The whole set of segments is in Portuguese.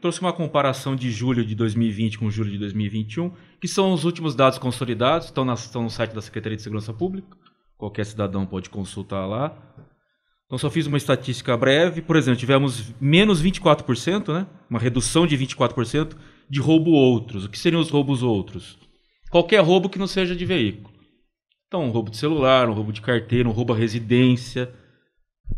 trouxe uma comparação de julho de 2020 com julho de 2021, que são os últimos dados consolidados, estão, na, estão no site da Secretaria de Segurança Pública, qualquer cidadão pode consultar lá. Então, só fiz uma estatística breve. Por exemplo, tivemos menos 24%, né? uma redução de 24% de roubo outros. O que seriam os roubos outros? Qualquer roubo que não seja de veículo. Então, um roubo de celular, um roubo de carteira, um roubo à residência,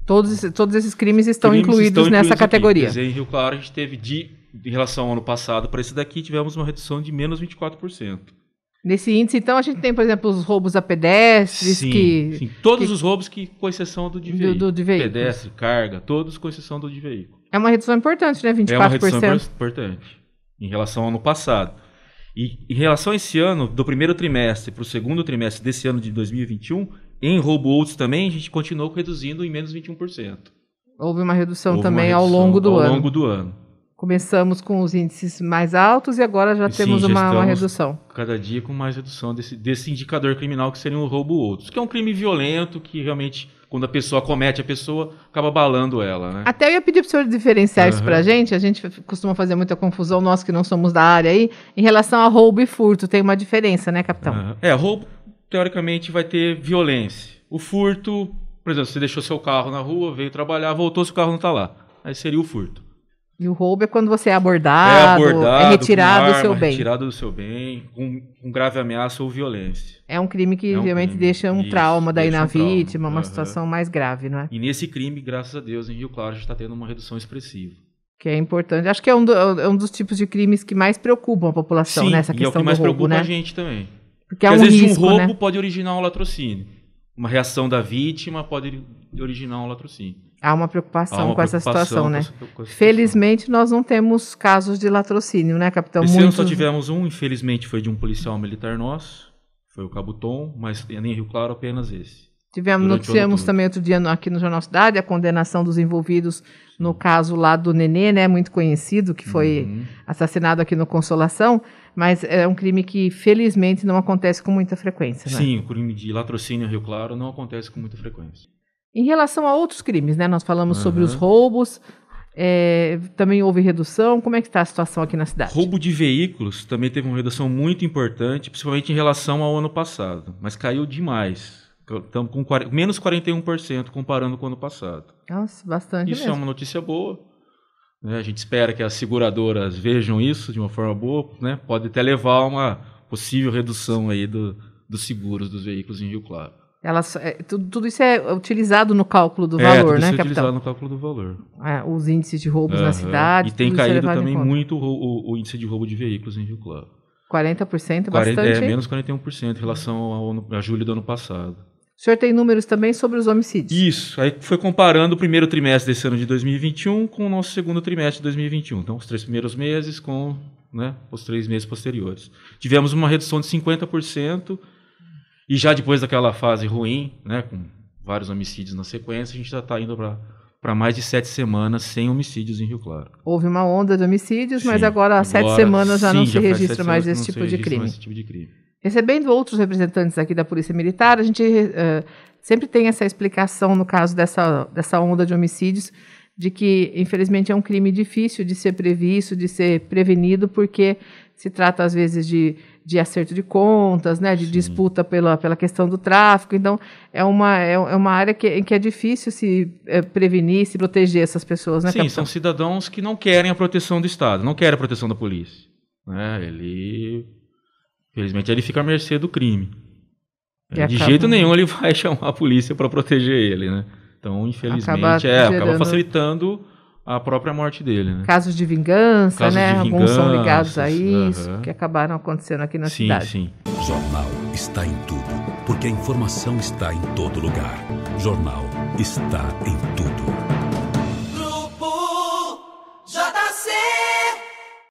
Todos, todos esses crimes estão crimes incluídos estão nessa incluídos categoria. Aqui. em Rio Claro, a gente teve, de, em relação ao ano passado, para esse daqui, tivemos uma redução de menos 24%. Nesse índice, então, a gente tem, por exemplo, os roubos a pedestres. Sim, que, sim. todos que, os roubos que, com exceção do de, do, do de veículo. Pedestre, carga, todos com exceção do de veículo. É uma redução importante, né? 24%. É uma redução importante em relação ao ano passado. E em relação a esse ano, do primeiro trimestre para o segundo trimestre desse ano de 2021, em robo-outros também, a gente continuou reduzindo em menos 21%. Houve uma redução Houve também uma redução ao longo do ao ano. Ao longo do ano. Começamos com os índices mais altos e agora já temos já uma, uma, redução. Cada dia com mais redução desse, desse indicador criminal que seria o um roubo outros, que é um crime violento que realmente, quando a pessoa comete a pessoa, acaba balando ela. Né? Até eu ia pedir para o senhor diferenciar uhum. isso para a gente. A gente costuma fazer muita confusão, nós que não somos da área aí, em relação a roubo e furto. Tem uma diferença, né, capitão? Uhum. É, roubo teoricamente vai ter violência. O furto, por exemplo, você deixou seu carro na rua, veio trabalhar, voltou, seu carro não está lá. Aí seria o furto. E o roubo é quando você é abordado, é, abordado, é retirado arma, do seu bem. Retirado do seu bem, com, com, grave ameaça ou violência. É um crime que é um realmente crime, deixa um isso, trauma daí na um vítima, trauma, uma uhum. situação mais grave, não é? E nesse crime, graças a Deus, em Rio Claro já está tendo uma redução expressiva. Que é importante. Acho que é um, do, é um dos tipos de crimes que mais preocupam a população, Sim, né? Essa questão e é o que mais roubo, preocupa né? a gente também. Porque, Porque é um às vezes risco, um né? roubo né? pode originar um latrocínio. Uma reação da vítima pode originar um latrocínio. Há uma preocupação, Há uma com, preocupação essa situação, né? essa situação, Felizmente, nós não temos casos de latrocínio, né, capitão? Esse Muitos... ano só tivemos um, infelizmente, foi de um policial militar nosso, foi o Cabuton, mas em Rio Claro apenas esse. Tivemos, Durante noticiamos também outro dia aqui no Jornal Cidade a condenação dos envolvidos no caso lá do Nenê, né, muito conhecido, que foi uhum. assassinado aqui no Consolação, mas é um crime que felizmente não acontece com muita frequência. Né? Sim, o crime de latrocínio Rio Claro não acontece com muita frequência. Em relação a outros crimes, né, nós falamos uhum. sobre os roubos, é, também houve redução. Como é que está a situação aqui na cidade? Roubo de veículos também teve uma redução muito importante, principalmente em relação ao ano passado, mas caiu demais Estamos com 40, menos 41% comparando com o ano passado. Nossa, bastante. Isso é mesmo. é uma notícia boa. Né? A gente espera que as seguradoras vejam isso de uma forma boa, né? pode até levar a uma possível redução aí do, dos seguros dos veículos em Rio Claro. Elas, é, tudo, tudo, isso é utilizado no cálculo do é, valor, né? tudo isso é né, utilizado no cálculo do valor. É, os índices de roubos uhum. na cidade. E tem caído também muito o, o, o, índice de roubo de veículos em Rio Claro. 40% é bastante? 40, é, menos 41% em relação ao a julho do ano passado. O senhor tem números também sobre os homicídios. Isso. Aí foi comparando o primeiro trimestre desse ano de 2021 com o nosso segundo trimestre de 2021. Então, os três primeiros meses com né, os três meses posteriores. Tivemos uma redução de 50%. E já depois daquela fase ruim, né, com vários homicídios na sequência, a gente já está indo para para mais de sete semanas sem homicídios em Rio Claro. Houve uma onda de homicídios, sim, mas agora há sete semanas já sim, não se registra tipo mais esse tipo de crime. Esse tipo de crime. Recebendo outros representantes aqui da Polícia Militar, a gente uh, sempre tem essa explicação no caso dessa, dessa onda de homicídios, de que, infelizmente, é um crime difícil de ser previsto, de ser prevenido, porque se trata, às vezes, de, de acerto de contas, né, de Sim. disputa pela, pela questão do tráfico. Então, é uma, é, é uma área que, em que é difícil se é, prevenir, se proteger essas pessoas. Né, Sim, capitão? são cidadãos que não querem a proteção do Estado, não querem a proteção da polícia. Né? Ele Infelizmente, ele fica à mercê do crime. E é, de acaba... jeito nenhum ele vai chamar a polícia para proteger ele, né? Então, infelizmente, acaba, é, acaba facilitando a própria morte dele, né? Casos de vingança, Casos né? De Alguns são ligados a isso, uh -huh. que acabaram acontecendo aqui na sim, cidade. Sim, sim. jornal está em tudo, porque a informação está em todo lugar. jornal está em tudo.